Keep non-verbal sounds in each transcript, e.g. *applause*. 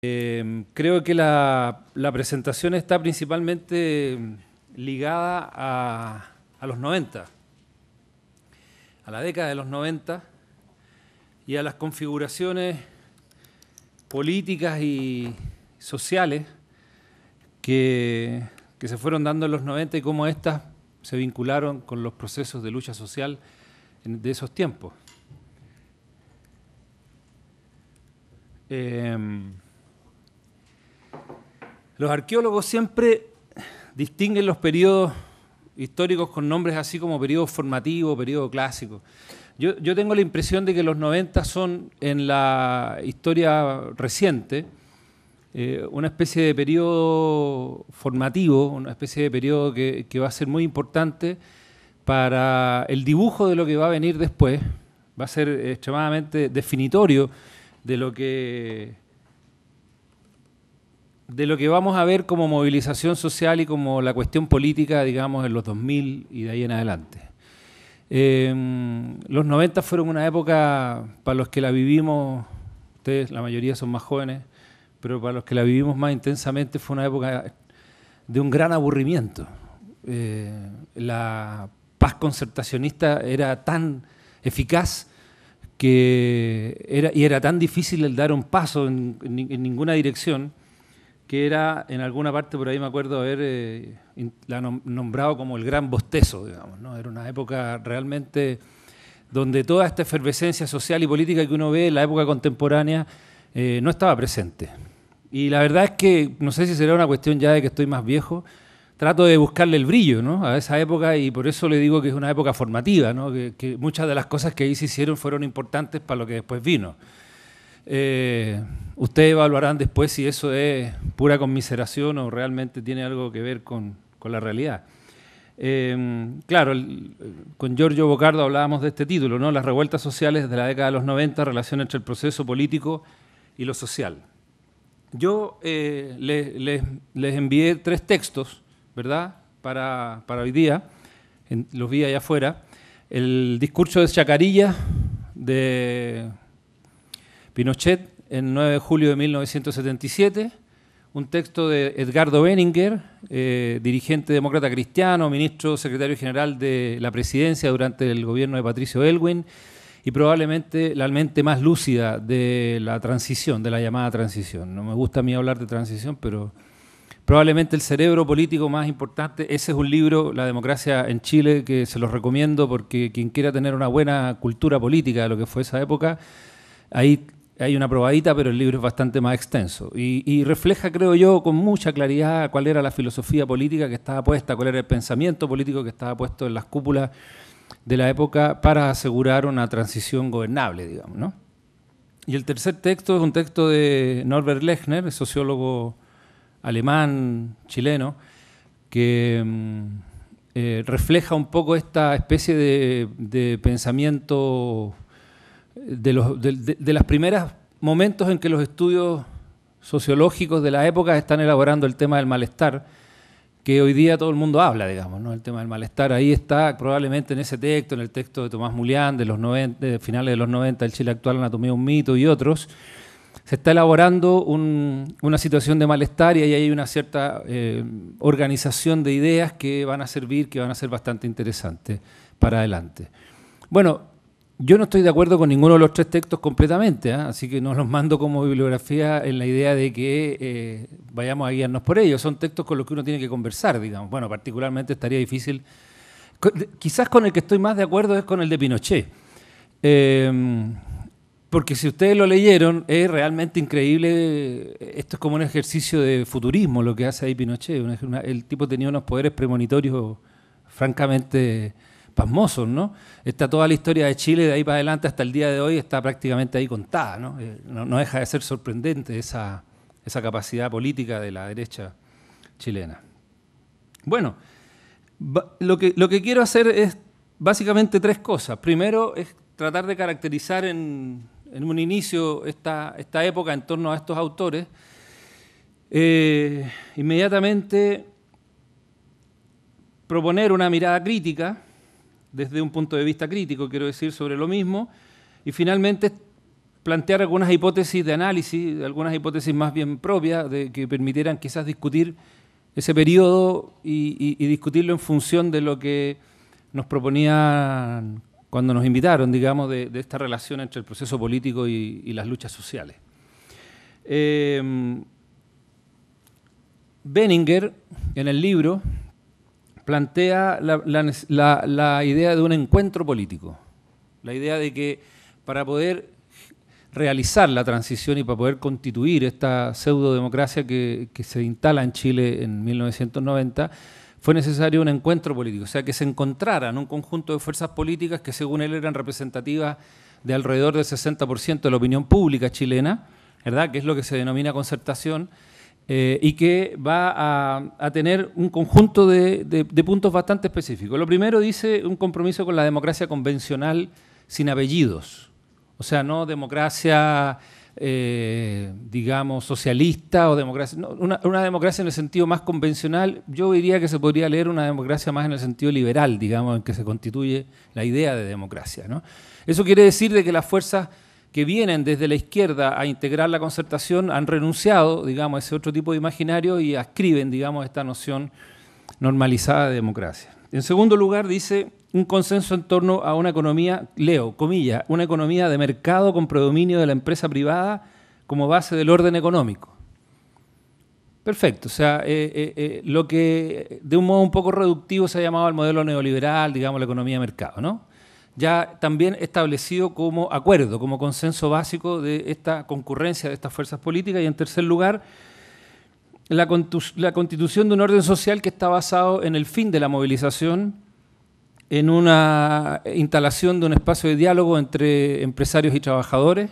Em, creo que la, presentación está principalmente em, ligada a, los 90, a la década de los 90 y a las configuraciones políticas y sociales que, se fueron dando en los 90 y cómo éstas se vincularon con los procesos de lucha social de esos tiempos. Eh, los arqueólogos siempre distinguen los periodos históricos con nombres así como periodo formativo, periodo clásico. Yo, tengo la impresión de que los 90 son en la historia reciente eh, una especie de periodo formativo, una especie de periodo que, va a ser muy importante para el dibujo de lo que va a venir después, va a ser extremadamente definitorio de lo que de lo que vamos a ver como movilización social y como la cuestión política, digamos, en los 2000 y de ahí en adelante. Em, los 90 fueron una época para los que la vivimos, ustedes la mayoría son más jóvenes, pero para los que la vivimos más intensamente fue una época de un gran aburrimiento. Eh, la paz concertacionista era tan eficaz que era, y era tan difícil el dar un paso en ninguna dirección que era en alguna parte por ahí me acuerdo haber eh, nombrado como el gran bostezo, digamos, ¿no? Era una época realmente donde toda esta efervescencia social y política que uno ve en la época contemporánea eh, no estaba presente. Y la verdad es que, no sé si será una cuestión ya de que estoy más viejo, trato de buscarle el brillo ¿no? a esa época y por eso le digo que es una época formativa, ¿no? que, muchas de las cosas que ahí se hicieron fueron importantes para lo que después vino. Eh, Ustedes evaluarán después si eso es pura conmiseración o realmente tiene algo que ver con, la realidad. Em, claro, con Giorgio Bocardo hablábamos de este título, ¿no? Las revueltas sociales de la década de los 90, relación entre el proceso político y lo social. Yo eh, les, envié tres textos, ¿verdad?, para, hoy día, los vi allá afuera. El discurso de Chacarilla, de Pinochet, en 9 de julio de 1977, un texto de Edgardo Benninger, eh, dirigente demócrata cristiano, ministro secretario general de la presidencia durante el gobierno de Patricio Elwin y probablemente la mente más lúcida de la transición, de la llamada transición. No me gusta a mí hablar de transición, pero probablemente el cerebro político más importante. Ese es un libro, La democracia en Chile, que se los recomiendo porque quien quiera tener una buena cultura política de lo que fue esa época, ahí hay una probadita, pero el libro es bastante más extenso y, refleja, creo yo, con mucha claridad cuál era la filosofía política que estaba puesta, cuál era el pensamiento político que estaba puesto en las cúpulas de la época para asegurar una transición gobernable, digamos. Y el tercer texto es un texto de Norbert Lechner, sociólogo alemán, chileno, que mm, eh, refleja un poco esta especie de, de pensamiento de los de, las primeras momentos en que los estudios sociológicos de la época están elaborando el tema del malestar, que hoy día todo el mundo habla, digamos, ¿no? El tema del malestar ahí está probablemente en ese texto, en el texto de Tomás Mulián de los 90, finales de los 90, El Chile actual, Anatomía un mito y otros. Se está elaborando una situación de malestar y ahí hay una cierta eh, organización de ideas que van a servir, que van a ser bastante interesantes para adelante. Bueno, yo no estoy de acuerdo con ninguno de los tres textos completamente, ¿ah? así que no los mando como bibliografía en la idea de que eh, vayamos a guiarnos por ellos. Son textos con los que uno tiene que conversar, digamos. Bueno, particularmente estaría difícil. Quizás con el que estoy más de acuerdo es con el de Pinochet. Em, porque si ustedes lo leyeron, es realmente increíble. Eh, esto es como un ejercicio de futurismo lo que hace ahí Pinochet. el tipo tenía unos poderes premonitorios francamente ¿no? Está toda la historia de Chile de ahí para adelante hasta el día de hoy, está prácticamente ahí contada, ¿no? Eh, no, deja de ser sorprendente esa, capacidad política de la derecha chilena. Bueno, lo que, lo que quiero hacer es básicamente tres cosas. Primero es tratar de caracterizar en, un inicio esta, época en torno a estos autores. Eh, inmediatamente proponer una mirada crítica desde un punto de vista crítico, quiero decir, sobre lo mismo, y finalmente plantear algunas hipótesis de análisis, algunas hipótesis más bien propias, que permitieran quizás discutir ese periodo y, discutirlo en función de lo que nos proponían cuando nos invitaron, digamos, de, esta relación entre el proceso político y, las luchas sociales. Beninger eh, Benninger, en el libro, plantea la, idea de un encuentro político, la idea de que para poder realizar la transición y para poder constituir esta pseudo-democracia que, se instala en Chile en 1990, fue necesario un encuentro político, o sea, que se encontraran un conjunto de fuerzas políticas que según él eran representativas de alrededor del 60% de la opinión pública chilena, ¿verdad? que es lo que se denomina concertación, eh, y que va a, tener un conjunto de, puntos bastante específicos. Lo primero dice un compromiso con la democracia convencional sin apellidos, o sea, no democracia... Eh, digamos, socialista o democracia. una, democracia en el sentido más convencional, yo diría que se podría leer una democracia más en el sentido liberal, digamos, en que se constituye la idea de democracia. Eso quiere decir de que las fuerzas que vienen desde la izquierda a integrar la concertación han renunciado, digamos, a ese otro tipo de imaginario y ascriben, digamos, esta noción normalizada de democracia. En segundo lugar, dice un consenso en torno a una economía, leo, comilla, una economía de mercado con predominio de la empresa privada como base del orden económico. Perfecto, o sea, eh, eh, eh, lo que de un modo un poco reductivo se ha llamado el modelo neoliberal, digamos, la economía de mercado, ¿no? ya también establecido como acuerdo, como consenso básico de esta concurrencia de estas fuerzas políticas. Y en tercer lugar, la, constitución de un orden social que está basado en el fin de la movilización, en una instalación de un espacio de diálogo entre empresarios y trabajadores,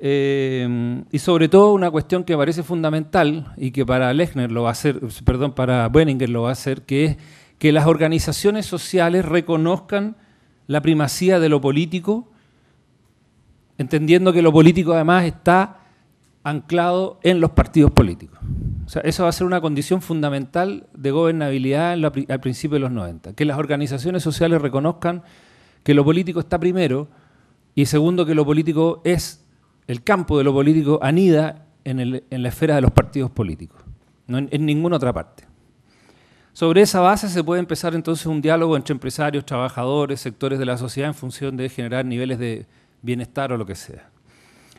eh, y sobre todo una cuestión que parece fundamental y que para Lechner lo va a hacer, perdón, para lo va a hacer, que es que las organizaciones sociales reconozcan la primacía de lo político, entendiendo que lo político además está anclado en los partidos políticos. O sea, eso va a ser una condición fundamental de gobernabilidad al principio de los 90, que las organizaciones sociales reconozcan que lo político está primero y segundo que lo político es, el campo de lo político anida en, la esfera de los partidos políticos, no en ninguna otra parte. Sobre esa base se puede empezar entonces un diálogo entre empresarios, trabajadores, sectores de la sociedad en función de generar niveles de bienestar o lo que sea.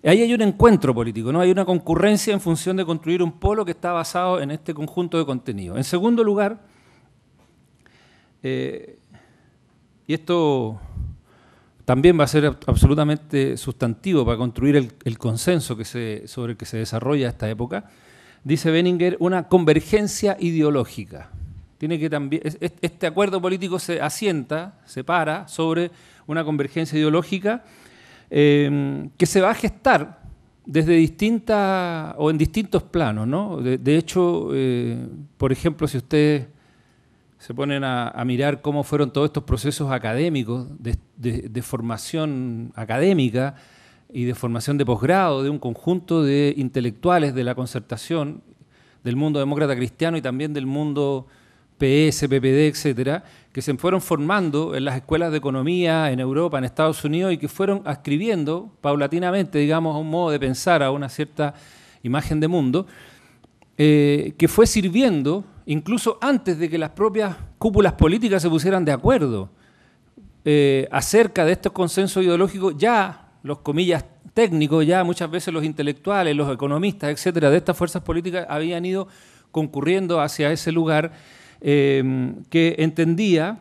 Ahí hay un encuentro político, ¿no? hay una concurrencia en función de construir un polo que está basado en este conjunto de contenido. En segundo lugar, eh, y esto también va a ser absolutamente sustantivo para construir el, consenso que sobre el que se desarrolla esta época, dice Benninger, una convergencia ideológica tiene que también, este acuerdo político se asienta, se para sobre una convergencia ideológica eh, que se va a gestar desde distintas o en distintos planos. ¿no? De, hecho, eh, por ejemplo, si ustedes se ponen a, mirar cómo fueron todos estos procesos académicos de formación académica y de formación de posgrado de un conjunto de intelectuales de la concertación del mundo demócrata cristiano y también del mundo PS, PPD, etcétera, que se fueron formando en las escuelas de economía en Europa, en Estados Unidos y que fueron adscribiendo paulatinamente, digamos, a un modo de pensar, a una cierta imagen de mundo, eh, que fue sirviendo incluso antes de que las propias cúpulas políticas se pusieran de acuerdo eh, acerca de estos consensos ideológicos, ya los comillas técnicos, ya muchas veces los intelectuales, los economistas, etcétera, de estas fuerzas políticas habían ido concurriendo hacia ese lugar Em, que entendía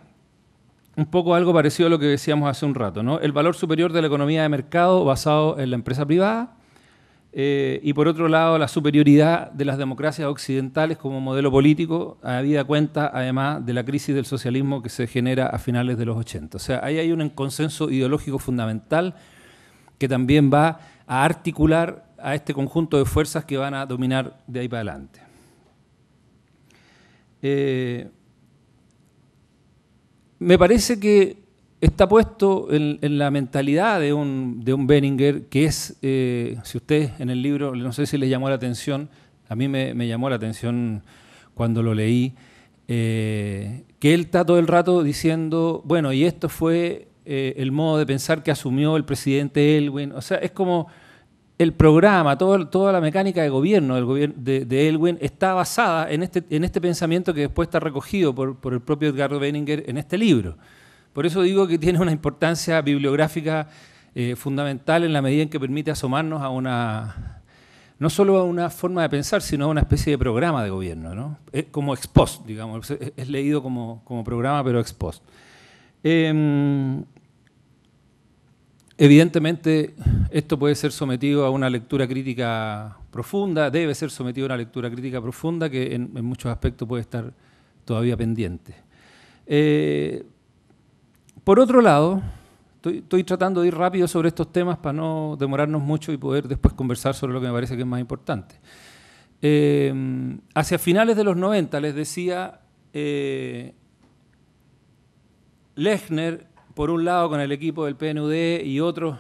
un poco algo parecido a lo que decíamos hace un rato, El valor superior de la economía de mercado basado en la empresa privada eh, y por otro lado la superioridad de las democracias occidentales como modelo político, a vida cuenta además de la crisis del socialismo que se genera a finales de los 80. O sea, ahí hay un consenso ideológico fundamental que también va a articular a este conjunto de fuerzas que van a dominar de ahí para adelante. Eh, me parece que está puesto en, la mentalidad de un, de Benninger, que es, eh, si usted en el libro, no sé si le llamó la atención, a mí me, llamó la atención cuando lo leí, eh, que él está todo el rato diciendo, bueno, y esto fue el modo de pensar que asumió el presidente Elwin, o sea, es como el programa, toda la mecánica de gobierno del gobierno de, Elwin está basada en este, en este pensamiento que después está recogido por, el propio Edgar Beninger en este libro. Por eso digo que tiene una importancia bibliográfica eh, fundamental en la medida en que permite asomarnos a una, no solo a una forma de pensar, sino a una especie de programa de gobierno, ¿no? Eh, como ex digamos, es, leído como, como programa, pero ex post. Em, Evidentemente, esto puede ser sometido a una lectura crítica profunda, debe ser sometido a una lectura crítica profunda que en, muchos aspectos puede estar todavía pendiente. Eh, por otro lado, estoy, tratando de ir rápido sobre estos temas para no demorarnos mucho y poder después conversar sobre lo que me parece que es más importante. Eh, hacia finales de los 90, les decía, eh, Lechner por un lado con el equipo del PNUD y otros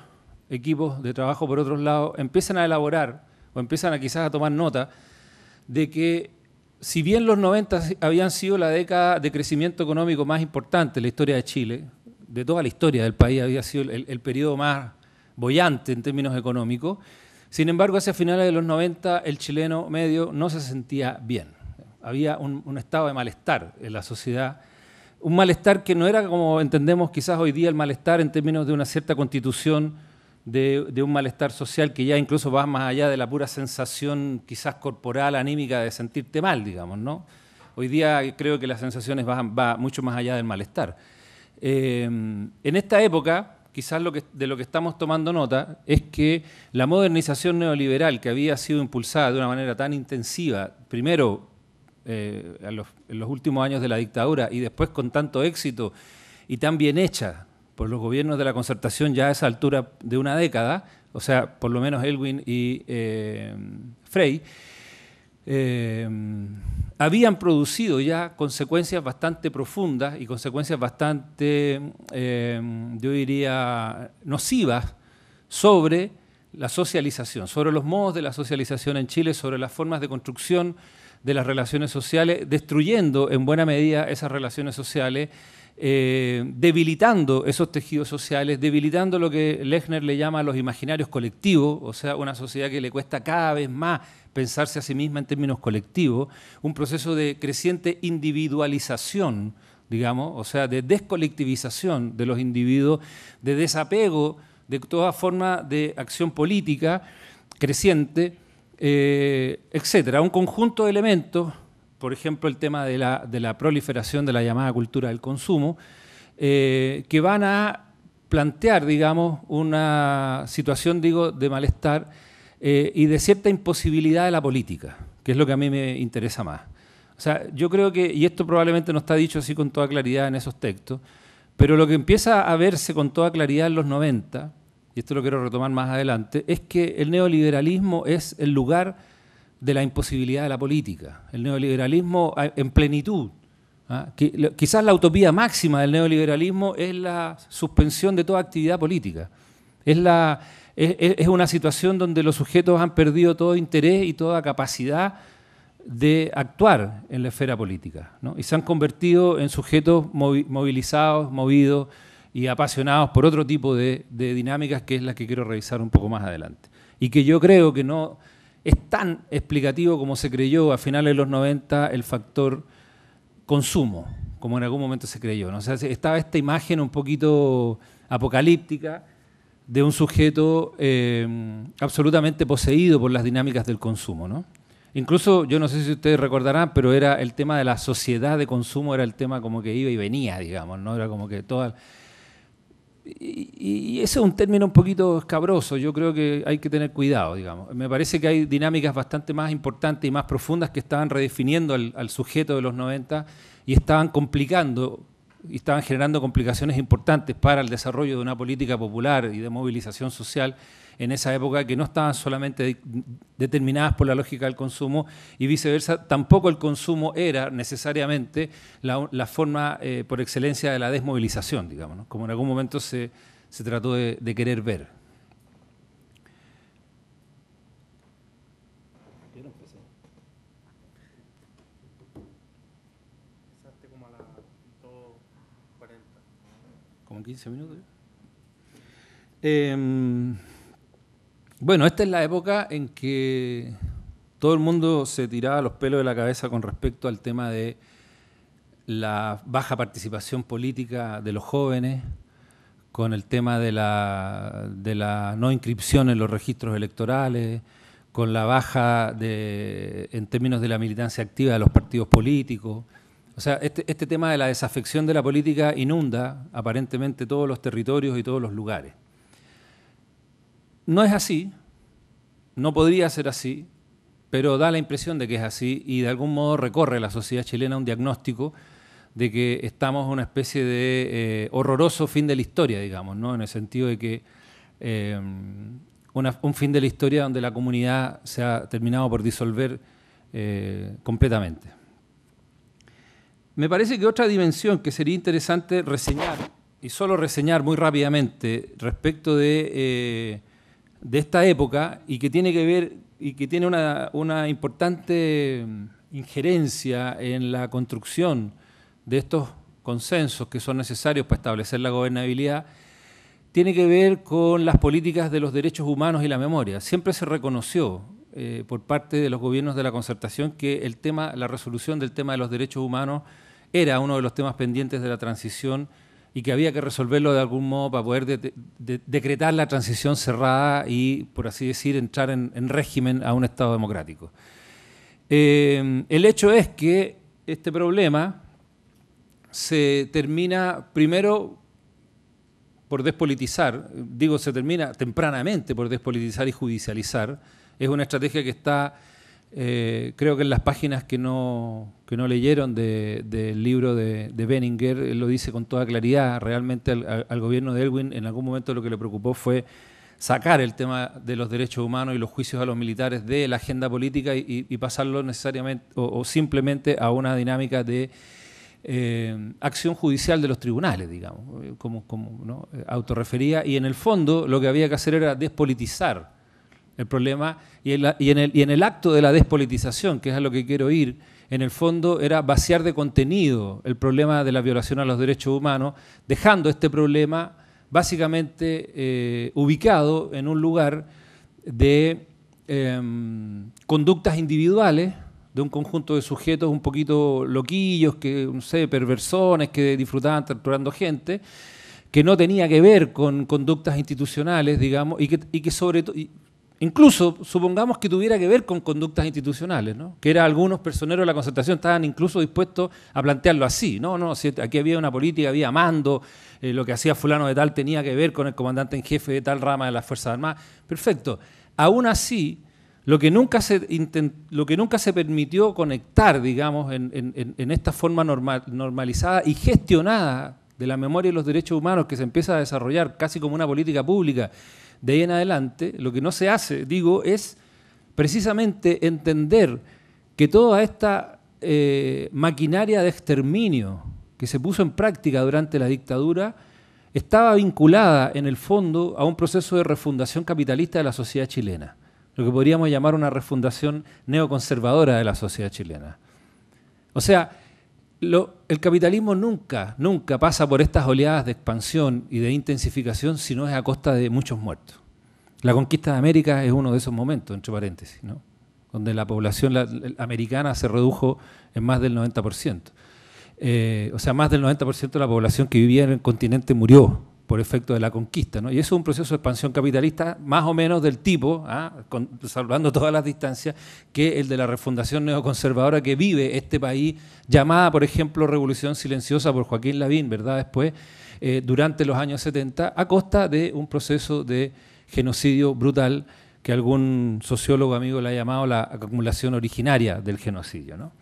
equipos de trabajo por otros lados, empiezan a elaborar o empiezan a quizás a tomar nota de que si bien los 90 habían sido la década de crecimiento económico más importante en la historia de Chile, de toda la historia del país había sido el, periodo más bollante en términos económicos, sin embargo, hacia finales de los 90 el chileno medio no se sentía bien. Había un, un estado de malestar en la sociedad un malestar que no era como entendemos quizás hoy día el malestar en términos de una cierta constitución de, un malestar social que ya incluso va más allá de la pura sensación quizás corporal, anímica de sentirte mal, digamos, ¿no? Hoy día creo que las sensaciones van mucho más allá del malestar. Eh, en esta época, quizás lo que, de lo que estamos tomando nota es que la modernización neoliberal que había sido impulsada de una manera tan intensiva, primero eh, en los últimos años de la dictadura y después con tanto éxito y tan bien hecha por los gobiernos de la concertación ya a esa altura de una década, o sea, por lo menos Elwin y eh, Frey, eh, habían producido ya consecuencias bastante profundas y consecuencias bastante, yo diría, nocivas sobre la socialización, sobre los modos de la socialización en Chile, sobre las formas de construcción de las relaciones sociales, destruyendo en buena medida esas relaciones sociales, eh, debilitando esos tejidos sociales, debilitando lo que Lechner le llama los imaginarios colectivos, o sea, una sociedad que le cuesta cada vez más pensarse a sí misma en términos colectivos, un proceso de creciente individualización, digamos, o sea, de descolectivización de los individuos, de desapego de toda forma de acción política creciente eh, etcétera. Un conjunto de elementos, por ejemplo, el tema de la, proliferación de la llamada cultura del consumo, eh, que van a plantear, digamos, una situación, digo, de malestar eh, y de cierta imposibilidad de la política, que es lo que a mí me interesa más. O sea, yo creo que, y esto probablemente no está dicho así con toda claridad en esos textos, pero lo que empieza a verse con toda claridad en los 90 y esto lo quiero retomar más adelante, es que el neoliberalismo es el lugar de la imposibilidad de la política, el neoliberalismo en plenitud. ¿ah? Quizás la utopía máxima del neoliberalismo es la suspensión de toda actividad política. Es, la, es, una situación donde los sujetos han perdido todo interés y toda capacidad de actuar en la esfera política y se han convertido en sujetos movilizados, movidos, y apasionados por otro tipo de, dinámicas que es la que quiero revisar un poco más adelante. Y que yo creo que no es tan explicativo como se creyó a finales de los 90 el factor consumo, como en algún momento se creyó. ¿no? O estaba esta imagen un poquito apocalíptica de un sujeto em, absolutamente poseído por las dinámicas del consumo. ¿no? Incluso, yo no sé si ustedes recordarán, pero era el tema de la sociedad de consumo, era el tema como que iba y venía, digamos, ¿no? Era como que toda y, ese es un término un poquito escabroso, yo creo que hay que tener cuidado, digamos. Me parece que hay dinámicas bastante más importantes y más profundas que estaban redefiniendo al, sujeto de los 90 y estaban complicando y estaban generando complicaciones importantes para el desarrollo de una política popular y de movilización social en esa época que no estaban solamente determinadas por la lógica del consumo y viceversa, tampoco el consumo era necesariamente la, forma eh, por excelencia de la desmovilización, digamos, como en algún momento se, trató de, querer ver. como 15 minutos. Eh, bueno, esta es la época en que todo el mundo se tiraba los pelos de la cabeza con respecto al tema de la baja participación política de los jóvenes, con el tema de la, no inscripción en los registros electorales, con la baja en términos de la militancia activa de los partidos políticos. O sea, este, este tema de la desafección de la política inunda aparentemente todos los territorios y todos los lugares. No es así, no podría ser así, pero da la impresión de que es así y de algún modo recorre la sociedad chilena un diagnóstico de que estamos en una especie de eh, horroroso fin de la historia, digamos, ¿no? en el sentido de que eh, un fin de la historia donde la comunidad se ha terminado por disolver eh, completamente. Me parece que otra dimensión que sería interesante reseñar, y solo reseñar muy rápidamente, respecto de de esta época y que tiene que ver y que tiene una, importante mm, injerencia en la construcción de estos consensos que son necesarios para establecer la gobernabilidad, tiene que ver con las políticas de los derechos humanos y la memoria. Siempre se reconoció eh, por parte de los gobiernos de la concertación que el tema, la resolución del tema de los derechos humanos era uno de los temas pendientes de la transición y que había que resolverlo de algún modo para poder decretar la transición cerrada y, por así decir, entrar en, régimen a un Estado democrático. Eh, el hecho es que este problema se termina primero por despolitizar, digo se termina tempranamente por despolitizar y judicializar, es una estrategia que está eh, creo que en las páginas que no, leyeron del libro de, de, Benninger, él lo dice con toda claridad, realmente al, gobierno de Elwin en algún momento lo que le preocupó fue sacar el tema de los derechos humanos y los juicios a los militares de la agenda política y, pasarlo necesariamente o, simplemente a una dinámica de eh, acción judicial de los tribunales, digamos, eh, como, como ¿no? autorrefería, y en el fondo lo que había que hacer era despolitizar el problema, y, en, el, acto de la despolitización, que es a lo que quiero ir, en el fondo era vaciar de contenido el problema de la violación a los derechos humanos, dejando este problema básicamente eh, ubicado en un lugar de em, conductas individuales de un conjunto de sujetos un poquito loquillos, que no sé, perversones, que disfrutaban torturando gente, que no tenía que ver con conductas institucionales, digamos, y que, y que sobre todo Incluso, supongamos que tuviera que ver con conductas institucionales, ¿no? que era algunos personeros de la concertación estaban incluso dispuestos a plantearlo así. No, no, aquí había una política, había mando, eh, lo que hacía fulano de tal tenía que ver con el comandante en jefe de tal rama de las Fuerzas Armadas. Perfecto. Aún así, lo que nunca se, lo que nunca se permitió conectar, digamos, en, esta forma normalizada y gestionada de la memoria y los derechos humanos que se empieza a desarrollar casi como una política pública de ahí en adelante, lo que no se hace, digo, es precisamente entender que toda esta eh, maquinaria de exterminio que se puso en práctica durante la dictadura estaba vinculada en el fondo a un proceso de refundación capitalista de la sociedad chilena, lo que podríamos llamar una refundación neoconservadora de la sociedad chilena. O sea, el capitalismo nunca, nunca pasa por estas oleadas de expansión y de intensificación si no es a costa de muchos muertos. La conquista de América es uno de esos momentos, entre paréntesis, donde la población americana se redujo en más del 90%. Eh, o sea, más del 90% de la población que vivía en el continente murió por efecto de la conquista. ¿no? Y eso es un proceso de expansión capitalista más o menos del tipo, ¿ah? salvando todas las distancias, que el de la refundación neoconservadora que vive este país, llamada, por ejemplo, Revolución Silenciosa por Joaquín Lavín, ¿verdad? Después, eh, durante los años 70, a costa de un proceso de genocidio brutal que algún sociólogo amigo le ha llamado la acumulación originaria del genocidio, ¿no?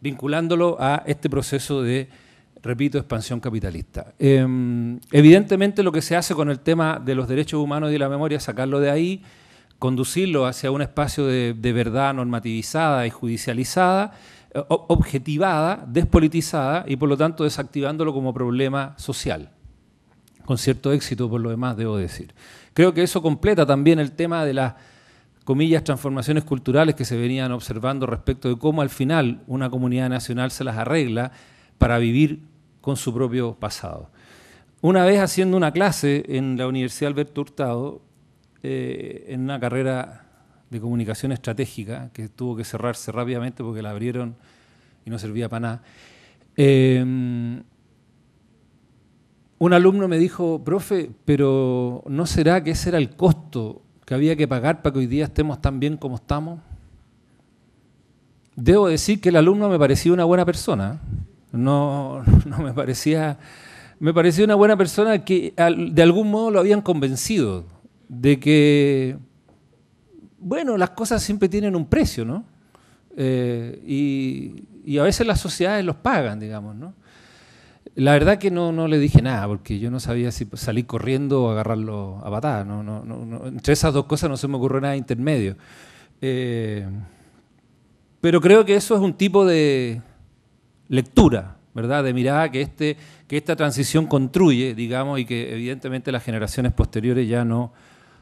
vinculándolo a este proceso de repito, expansión capitalista. Em, evidentemente lo que se hace con el tema de los derechos humanos y de la memoria, es sacarlo de ahí, conducirlo hacia un espacio de, de verdad normativizada y judicializada, eh, objetivada, despolitizada y por lo tanto desactivándolo como problema social. Con cierto éxito por lo demás, debo decir. Creo que eso completa también el tema de las comillas, transformaciones culturales que se venían observando respecto de cómo al final una comunidad nacional se las arregla para vivir con su propio pasado. Una vez haciendo una clase en la Universidad Alberto Hurtado, eh, en una carrera de comunicación estratégica que tuvo que cerrarse rápidamente porque la abrieron y no servía para nada, eh, un alumno me dijo, profe, pero ¿no será que ese era el costo que había que pagar para que hoy día estemos tan bien como estamos? Debo decir que el alumno me parecía una buena persona. No, *laughs* no me parecía. Me parecía una buena persona que de algún modo lo habían convencido de que, bueno, las cosas siempre tienen un precio, ¿no? Eh, y, a veces las sociedades los pagan, digamos, ¿no? La verdad que no, no le dije nada, porque yo no sabía si salir corriendo o agarrarlo a patada. No, no, no, entre esas dos cosas no se me ocurrió nada intermedio. Eh, pero creo que eso es un tipo de, lectura, ¿verdad? De mirada que, este, que esta transición construye, digamos, y que evidentemente las generaciones posteriores ya no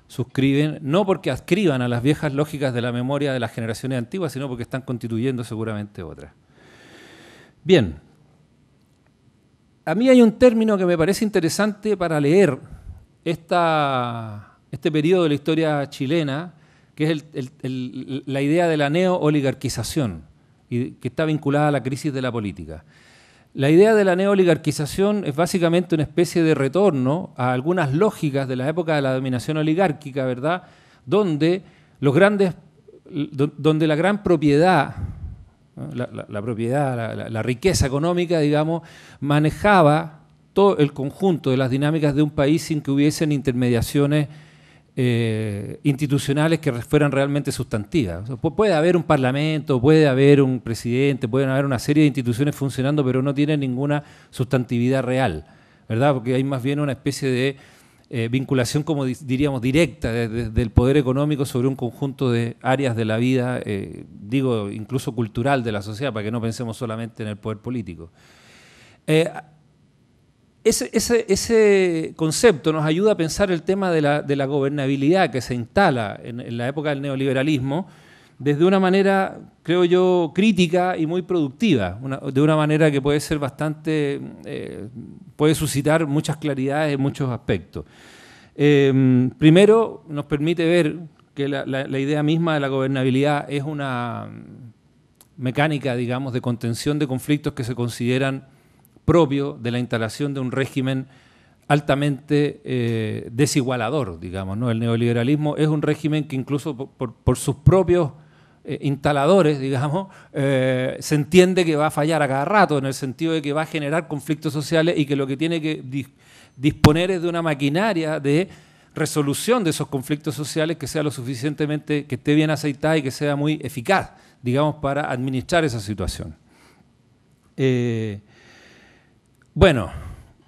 suscriben, no porque adscriban a las viejas lógicas de la memoria de las generaciones antiguas, sino porque están constituyendo seguramente otras. Bien, a mí hay un término que me parece interesante para leer esta, este periodo de la historia chilena, que es la idea de la neo-oligarquización y que está vinculada a la crisis de la política. La idea de la neoligarquización es básicamente una especie de retorno a algunas lógicas de la época de la dominación oligárquica, ¿verdad? Donde los grandes, donde la gran propiedad, la, propiedad, la, riqueza económica, digamos, manejaba todo el conjunto de las dinámicas de un país sin que hubiesen intermediaciones eh, institucionales que fueran realmente sustantivas. puede haber un parlamento, puede haber un presidente, pueden haber una serie de instituciones funcionando, pero no tienen ninguna sustantividad real, ¿verdad? Porque hay más bien una especie de eh, vinculación, como diríamos, directa del poder económico sobre un conjunto de áreas de la vida, eh, digo, incluso cultural de la sociedad, para que no pensemos solamente en el poder político. Ese, ese, concepto nos ayuda a pensar el tema de la, gobernabilidad que se instala en, la época del neoliberalismo desde una manera, creo yo, crítica y muy productiva, de una manera que puede ser bastante, eh, puede suscitar muchas claridades en muchos aspectos. Em, primero, nos permite ver que la idea misma de la gobernabilidad es una mecánica, digamos, de contención de conflictos que se consideran propio de la instalación de un régimen altamente eh, desigualador, digamos. ¿no? El neoliberalismo es un régimen que incluso por, sus propios eh, instaladores, digamos, eh, se entiende que va a fallar a cada rato, en el sentido de que va a generar conflictos sociales y que lo que tiene que disponer es de una maquinaria de resolución de esos conflictos sociales que sea lo suficientemente, que esté bien aceitada y que sea muy eficaz, digamos, para administrar esa situación. Bueno,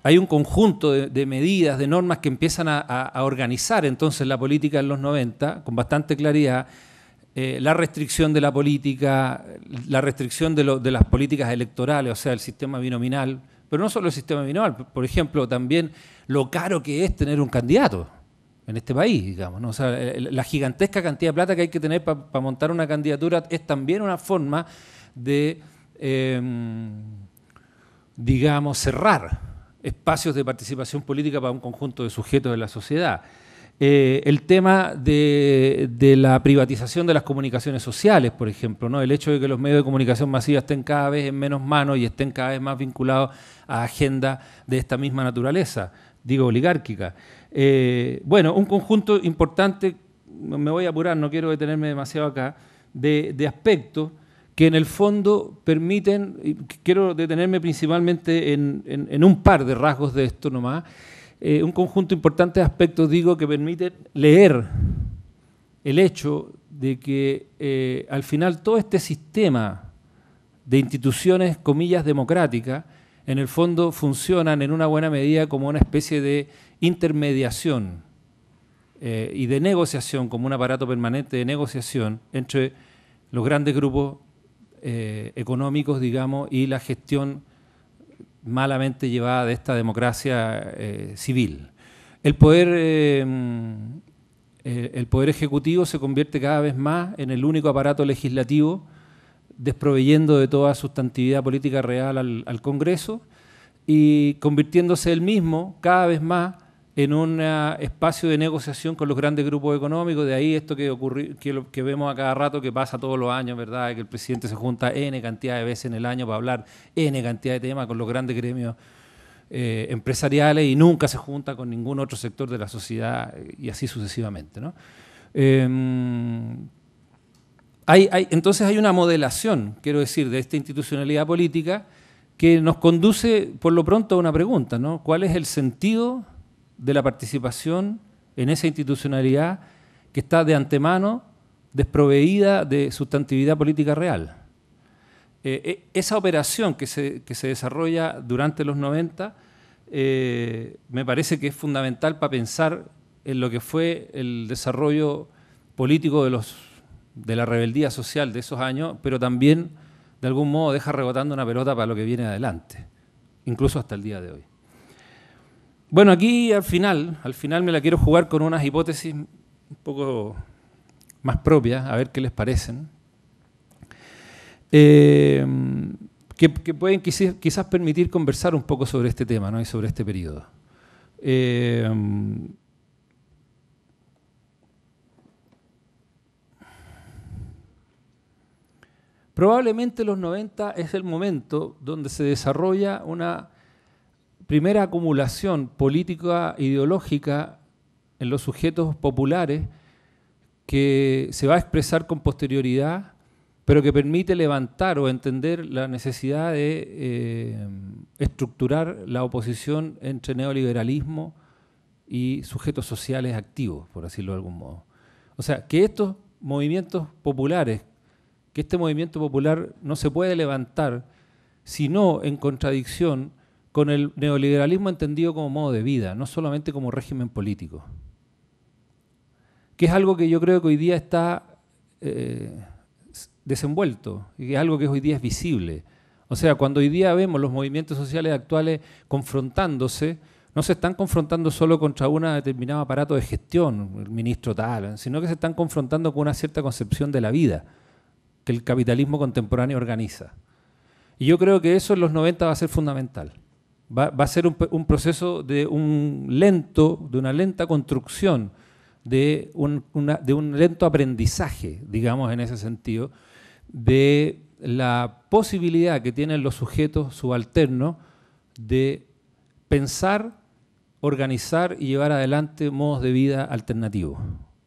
hay un conjunto de, medidas, de normas que empiezan a, organizar entonces la política en los 90 con bastante claridad. Eh, la restricción de la política, la restricción de, las políticas electorales, o sea, el sistema binominal, pero no solo el sistema binominal, por ejemplo, también lo caro que es tener un candidato en este país, digamos. la gigantesca cantidad de plata que hay que tener para montar una candidatura es también una forma de em, digamos, cerrar espacios de participación política para un conjunto de sujetos de la sociedad. Eh, el tema de, la privatización de las comunicaciones sociales, por ejemplo, ¿no? el hecho de que los medios de comunicación masiva estén cada vez en menos manos y estén cada vez más vinculados a agendas de esta misma naturaleza, digo oligárquica. Eh, bueno, un conjunto importante, me voy a apurar, no quiero detenerme demasiado acá, de aspectos que en el fondo permiten, quiero detenerme principalmente en, un par de rasgos de esto nomás, eh, un conjunto importante de aspectos, digo, que permiten leer el hecho de que eh, al final todo este sistema de instituciones, comillas, democráticas, en el fondo funcionan en una buena medida como una especie de intermediación eh, y de negociación, como un aparato permanente de negociación entre los grandes grupos eh, económicos, digamos, y la gestión malamente llevada de esta democracia eh, civil. El poder, eh, el poder ejecutivo se convierte cada vez más en el único aparato legislativo, desproveyendo de toda sustantividad política real al, al Congreso y convirtiéndose él mismo cada vez más en un ah, espacio de negociación con los grandes grupos económicos, de ahí esto que, que, vemos a cada rato, que pasa todos los años, ¿verdad? Que el presidente se junta N cantidad de veces en el año para hablar N cantidad de temas con los grandes gremios eh, empresariales y nunca se junta con ningún otro sector de la sociedad eh, y así sucesivamente. Em, entonces hay una modelación, quiero decir, de esta institucionalidad política que nos conduce por lo pronto a una pregunta, ¿Cuál es el sentido de la participación en esa institucionalidad que está de antemano desproveída de sustantividad política real. Eh, eh, esa operación que se, desarrolla durante los 90 eh, me parece que es fundamental para pensar en lo que fue el desarrollo político de, los, de la rebeldía social de esos años, pero también de algún modo deja rebotando una pelota para lo que viene adelante, incluso hasta el día de hoy. Bueno, aquí al final, al final me la quiero jugar con unas hipótesis un poco más propias, a ver qué les parecen. Eh, que, pueden quizás, permitir conversar un poco sobre este tema ¿no? y sobre este periodo. Eh, probablemente los 90 es el momento donde se desarrolla una primera acumulación política ideológica en los sujetos populares que se va a expresar con posterioridad, pero que permite levantar o entender la necesidad de eh, estructurar la oposición entre neoliberalismo y sujetos sociales activos, por decirlo de algún modo. O sea, que estos movimientos populares, que este movimiento popular no se puede levantar sino en contradicción con el neoliberalismo entendido como modo de vida, no solamente como régimen político. Que es algo que yo creo que hoy día está eh, desenvuelto, y que es algo que hoy día es visible. O sea, cuando hoy día vemos los movimientos sociales actuales confrontándose, no se están confrontando solo contra un determinado aparato de gestión, el ministro tal, sino que se están confrontando con una cierta concepción de la vida que el capitalismo contemporáneo organiza. Y yo creo que eso en los 90 va a ser fundamental. Va, a ser un, proceso de un lento, de una lenta construcción, de un, lento aprendizaje, digamos en ese sentido, de la posibilidad que tienen los sujetos subalternos de pensar, organizar y llevar adelante modos de vida alternativos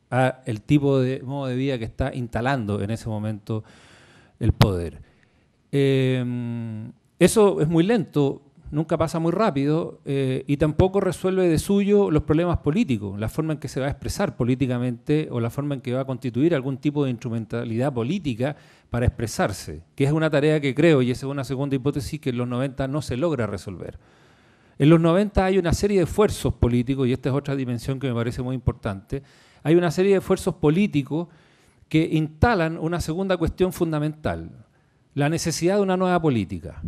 a el tipo de modo de vida que está instalando en ese momento el poder. Eh, eso es muy lento, nunca pasa muy rápido eh, y tampoco resuelve de suyo los problemas políticos, la forma en que se va a expresar políticamente o la forma en que va a constituir algún tipo de instrumentalidad política para expresarse, que es una tarea que creo, y esa es una segunda hipótesis, que en los 90 no se logra resolver. En los 90 hay una serie de esfuerzos políticos, y esta es otra dimensión que me parece muy importante, hay una serie de esfuerzos políticos que instalan una segunda cuestión fundamental, la necesidad de una nueva política.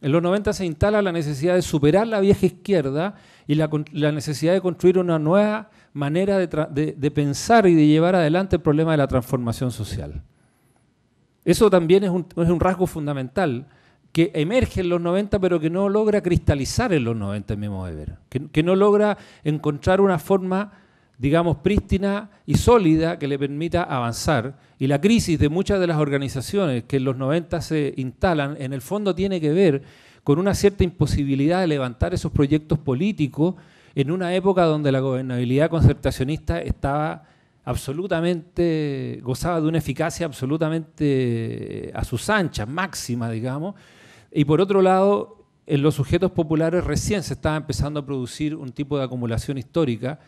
En los 90 se instala la necesidad de superar la vieja izquierda y la, necesidad de construir una nueva manera de, pensar y de llevar adelante el problema de la transformación social. Eso también es un, rasgo fundamental que emerge en los 90 pero que no logra cristalizar en los 90, en mi de ver, que no logra encontrar una forma digamos, prístina y sólida que le permita avanzar. Y la crisis de muchas de las organizaciones que en los 90 se instalan, en el fondo tiene que ver con una cierta imposibilidad de levantar esos proyectos políticos en una época donde la gobernabilidad concertacionista estaba absolutamente, gozaba de una eficacia absolutamente eh, a sus anchas, máxima, digamos. Y por otro lado, en los sujetos populares recién se estaba empezando a producir un tipo de acumulación histórica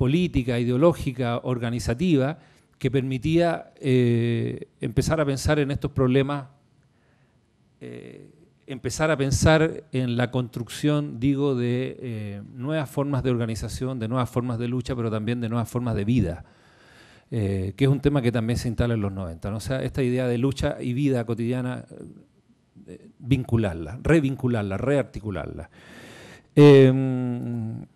política, ideológica, organizativa, que permitía eh, empezar a pensar en estos problemas, eh, empezar a pensar en la construcción, digo, de eh, nuevas formas de organización, de nuevas formas de lucha, pero también de nuevas formas de vida, que es un tema que también se instala en los 90. O sea, esta idea de lucha y vida cotidiana, vincularla, revincularla, rearticularla. Em,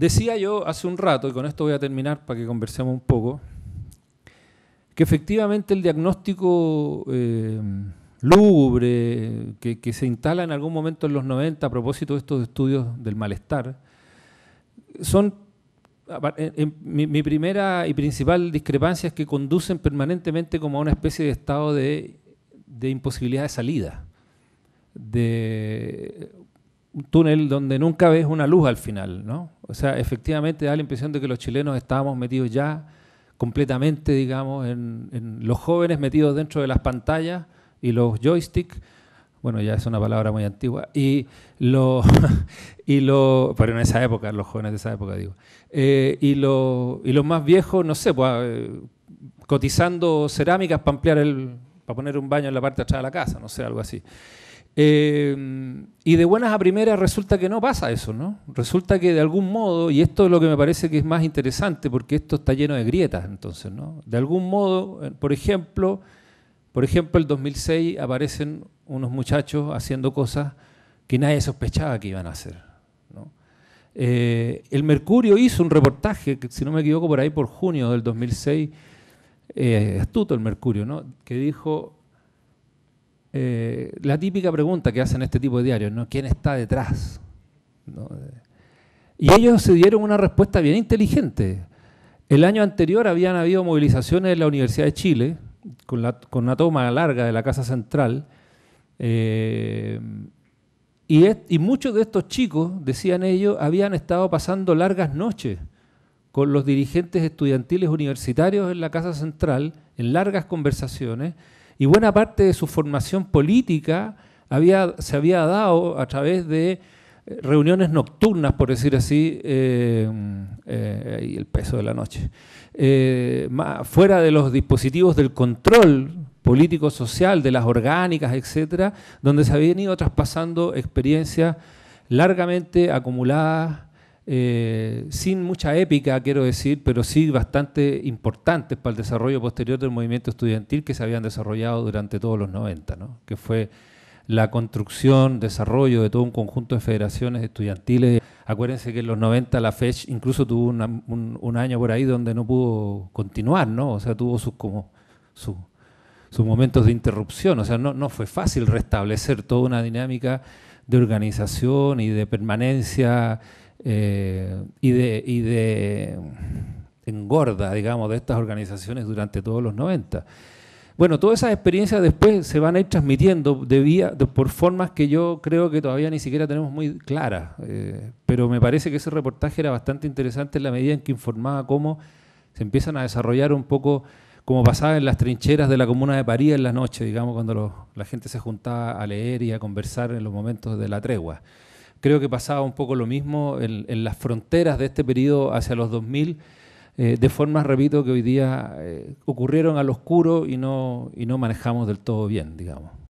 Decía yo hace un rato, y con esto voy a terminar para que conversemos un poco, que efectivamente el diagnóstico eh, lúgubre que, se instala en algún momento en los 90 a propósito de estos estudios del malestar, son eh, em, mi, primera y principal discrepancia es que conducen permanentemente como a una especie de estado de, de imposibilidad de salida, de un túnel donde nunca ves una luz al final, ¿no? O sea, efectivamente da la impresión de que los chilenos estábamos metidos ya completamente, digamos, en, los jóvenes metidos dentro de las pantallas y los joysticks bueno, ya es una palabra muy antigua, y lo, *laughs* y lo pero en esa época, los jóvenes de esa época, digo, eh, y, lo, los más viejos, no sé, pues, cotizando cerámicas para ampliar el, para poner un baño en la parte de atrás de la casa, no sé, algo así. Eh, y de buenas a primeras resulta que no pasa eso, ¿no? Resulta que de algún modo, y esto es lo que me parece que es más interesante, porque esto está lleno de grietas, entonces, ¿no? De algún modo, eh, por ejemplo, por ejemplo, el 2006 aparecen unos muchachos haciendo cosas que nadie sospechaba que iban a hacer. Eh, el Mercurio hizo un reportaje, si no me equivoco, por ahí por junio del 2006, astuto el Mercurio, ¿no? que dijo, eh, la típica pregunta que hacen este tipo de diarios, ¿no? ¿Quién está detrás? Y ellos se dieron una respuesta bien inteligente. El año anterior habían habido movilizaciones en la Universidad de Chile, con, la, una toma larga de la Casa Central, eh, y muchos de estos chicos, decían ellos, habían estado pasando largas noches con los dirigentes estudiantiles universitarios en la Casa Central, en largas conversaciones, y buena parte de su formación política se había dado a través de eh, reuniones nocturnas, por decir así, em, eh, y el peso de la noche, eh, fuera de los dispositivos del control político-social, de las orgánicas, etcétera, donde se habían ido traspasando experiencias largamente acumuladas eh, sin mucha épica, quiero decir, pero sí bastante importantes para el desarrollo posterior del movimiento estudiantil que se habían desarrollado durante todos los 90, que fue la construcción, desarrollo de todo un conjunto de federaciones estudiantiles. Acuérdense que en los 90 la FECH incluso tuvo un, año por ahí donde no pudo continuar, ¿no? O sea, tuvo sus como momentos de interrupción. O sea, no, no fue fácil restablecer toda una dinámica de organización y de permanencia eh, y, de, mm, engorda, digamos, de estas organizaciones durante todos los 90. Bueno, todas esas experiencias después se van a ir transmitiendo de por formas que yo creo que todavía ni siquiera tenemos muy claras, eh, pero me parece que ese reportaje era bastante interesante en la medida en que informaba cómo se empiezan a desarrollar un poco como pasaba en las trincheras de la comuna de París en la noche, digamos, cuando la gente se juntaba a leer y a conversar en los momentos de la tregua. Creo que pasaba un poco lo mismo en, las fronteras de este periodo hacia los 2000, eh, de formas, repito, que hoy día ocurrieron eh, ocurrieron al oscuro y no, y no manejamos del todo bien, digamos.